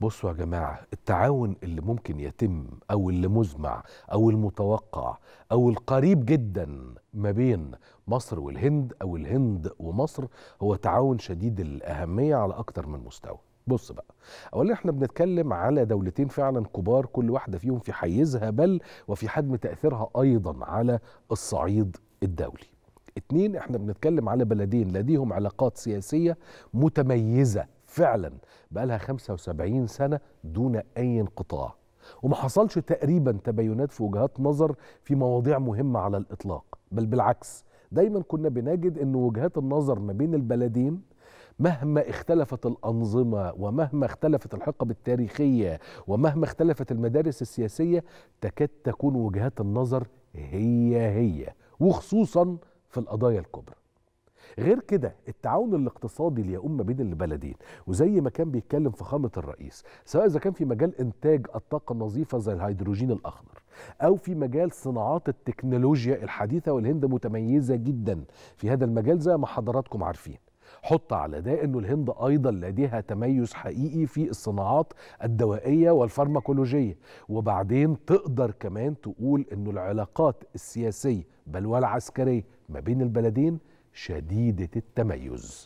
بصوا يا جماعة التعاون اللي ممكن يتم أو اللي مزمع أو المتوقع أو القريب جدا ما بين مصر والهند أو الهند ومصر هو تعاون شديد الأهمية على أكتر من مستوى بص بقى اولا احنا بنتكلم على دولتين فعلا كبار كل واحده فيهم في حيزها بل وفي حجم تاثيرها ايضا على الصعيد الدولي اتنين احنا بنتكلم على بلدين لديهم علاقات سياسيه متميزه فعلا بقى لها 75 سنة دون أي انقطاع وما حصلش تقريبا تبينات في وجهات نظر في مواضيع مهمة على الإطلاق بل بالعكس دايما كنا بنجد أن وجهات النظر ما بين البلدين مهما اختلفت الأنظمة ومهما اختلفت الحقب التاريخية ومهما اختلفت المدارس السياسية تكاد تكون وجهات النظر هي هي وخصوصا في القضايا الكبرى غير كده التعاون الاقتصادي اللي يقوم ما بين البلدين وزي ما كان بيتكلم فخامه الرئيس سواء اذا كان في مجال انتاج الطاقه النظيفه زي الهيدروجين الاخضر او في مجال صناعات التكنولوجيا الحديثه والهند متميزه جدا في هذا المجال زي ما حضراتكم عارفين حط على ده انه الهند ايضا لديها تميز حقيقي في الصناعات الدوائيه والفارماكولوجيه وبعدين تقدر كمان تقول انه العلاقات السياسيه بل والعسكريه ما بين البلدين شديده التميز